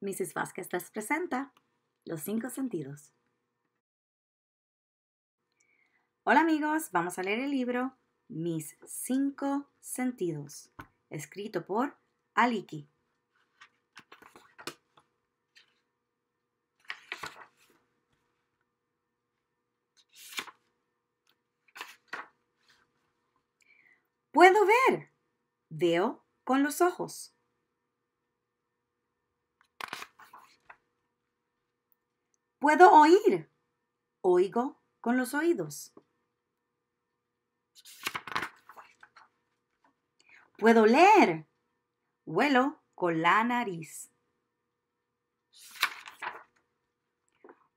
Mrs. Vázquez les presenta Los Cinco Sentidos. Hola amigos, vamos a leer el libro Mis Cinco Sentidos, escrito por Aliki. Puedo ver. Veo con los ojos. Puedo oír. Oigo con los oídos. Puedo leer. Huelo con la nariz.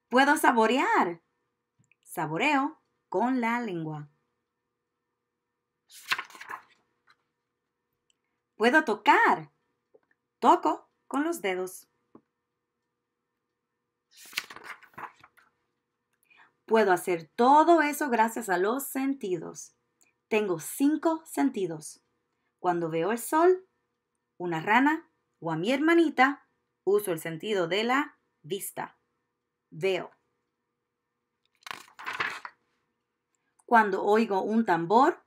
Puedo saborear. Saboreo con la lengua. Puedo tocar. Toco con los dedos. Puedo hacer todo eso gracias a los sentidos. Tengo cinco sentidos. Cuando veo el sol, una rana o a mi hermanita, uso el sentido de la vista. Veo. Cuando oigo un tambor,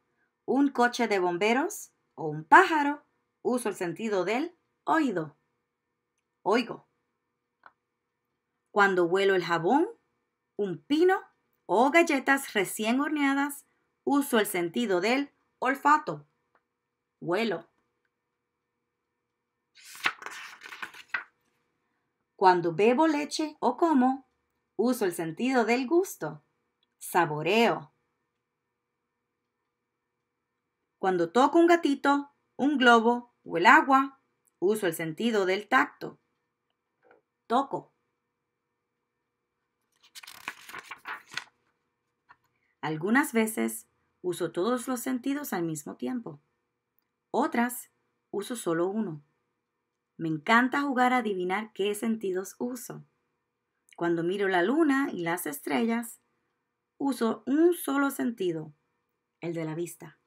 un coche de bomberos o un pájaro, uso el sentido del oído. Oigo. Cuando huelo el jabón, un pino o galletas recién horneadas, uso el sentido del olfato, huelo. Cuando bebo leche o como, uso el sentido del gusto, saboreo. Cuando toco un gatito, un globo o el agua, uso el sentido del tacto, toco. Algunas veces uso todos los sentidos al mismo tiempo. Otras uso solo uno. Me encanta jugar a adivinar qué sentidos uso. Cuando miro la luna y las estrellas, uso un solo sentido, el de la vista.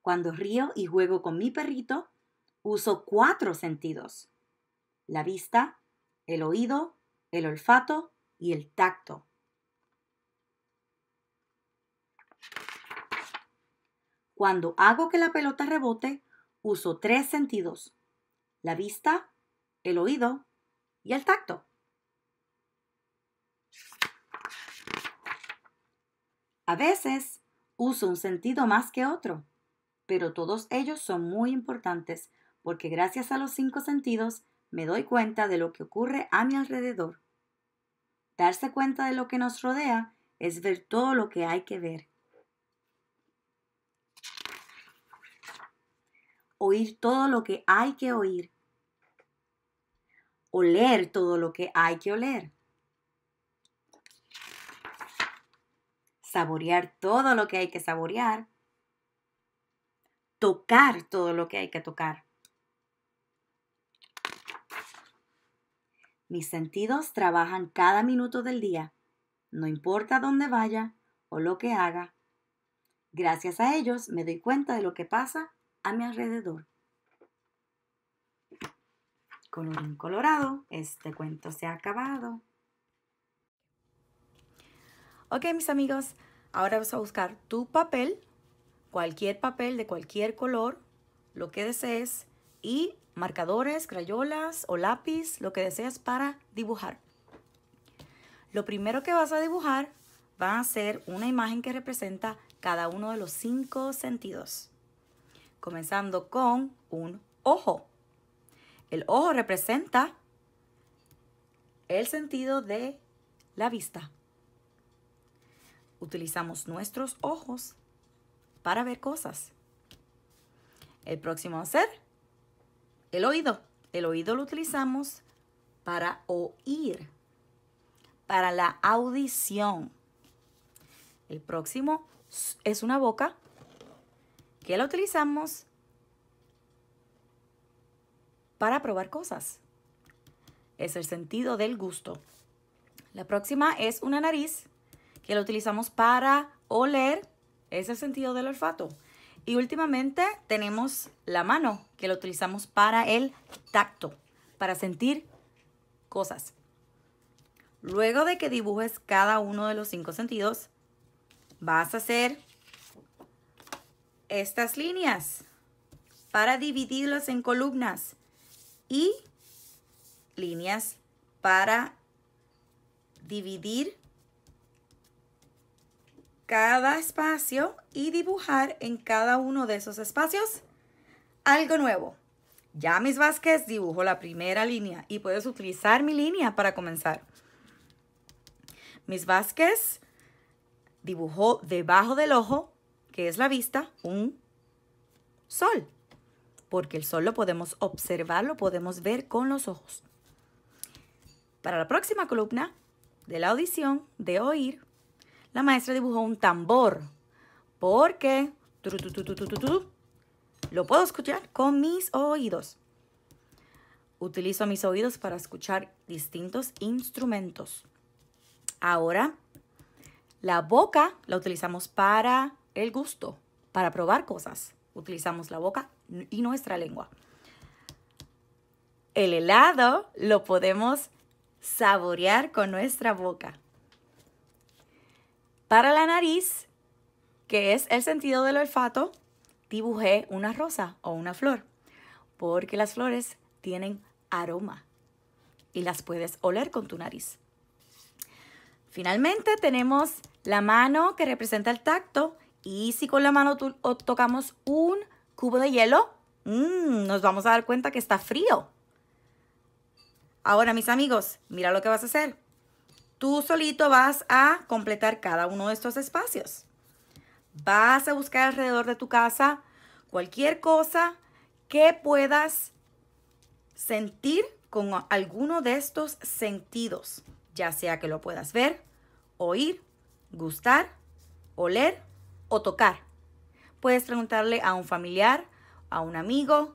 Cuando río y juego con mi perrito, uso cuatro sentidos. La vista, el oído, el olfato y el tacto. Cuando hago que la pelota rebote, uso tres sentidos, la vista, el oído y el tacto. A veces uso un sentido más que otro, pero todos ellos son muy importantes porque gracias a los cinco sentidos me doy cuenta de lo que ocurre a mi alrededor. Darse cuenta de lo que nos rodea es ver todo lo que hay que ver. Oír todo lo que hay que oír. Oler todo lo que hay que oler. Saborear todo lo que hay que saborear. Tocar todo lo que hay que tocar. Mis sentidos trabajan cada minuto del día, no importa dónde vaya o lo que haga. Gracias a ellos me doy cuenta de lo que pasa a mi alrededor. Colorín colorado, este cuento se ha acabado. Ok, mis amigos, ahora vas a buscar tu papel, cualquier papel de cualquier color, lo que desees, y marcadores, crayolas o lápiz, lo que deseas para dibujar. Lo primero que vas a dibujar va a ser una imagen que representa cada uno de los cinco sentidos. Comenzando con un ojo. El ojo representa el sentido de la vista. Utilizamos nuestros ojos para ver cosas. El próximo a ser el oído. El oído lo utilizamos para oír, para la audición. El próximo es una boca que la utilizamos para probar cosas. Es el sentido del gusto. La próxima es una nariz que la utilizamos para oler. Es el sentido del olfato. Y últimamente tenemos la mano, que la utilizamos para el tacto, para sentir cosas. Luego de que dibujes cada uno de los cinco sentidos, vas a hacer estas líneas para dividirlas en columnas y líneas para dividir cada espacio y dibujar en cada uno de esos espacios algo nuevo. Ya mis Vázquez dibujó la primera línea y puedes utilizar mi línea para comenzar. Mis Vázquez dibujó debajo del ojo, que es la vista, un sol. Porque el sol lo podemos observar, lo podemos ver con los ojos. Para la próxima columna de la audición, de oír, la maestra dibujó un tambor. Porque lo puedo escuchar con mis oídos. Utilizo mis oídos para escuchar distintos instrumentos. Ahora, la boca la utilizamos para el gusto, para probar cosas. Utilizamos la boca y nuestra lengua. El helado lo podemos saborear con nuestra boca. Para la nariz, que es el sentido del olfato, dibujé una rosa o una flor, porque las flores tienen aroma y las puedes oler con tu nariz. Finalmente tenemos la mano que representa el tacto y si con la mano tocamos un cubo de hielo, mm, nos vamos a dar cuenta que está frío. Ahora, mis amigos, mira lo que vas a hacer. Tú solito vas a completar cada uno de estos espacios. Vas a buscar alrededor de tu casa cualquier cosa que puedas sentir con alguno de estos sentidos, ya sea que lo puedas ver, oír, gustar, oler o tocar. Puedes preguntarle a un familiar, a un amigo,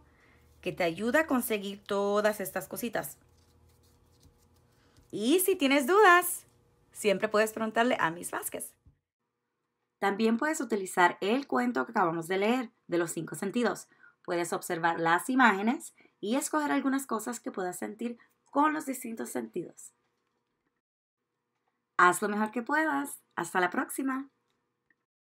que te ayuda a conseguir todas estas cositas. Y si tienes dudas, siempre puedes preguntarle a Miss Vázquez. También puedes utilizar el cuento que acabamos de leer de los cinco sentidos. Puedes observar las imágenes y escoger algunas cosas que puedas sentir con los distintos sentidos. Haz lo mejor que puedas. Hasta la próxima.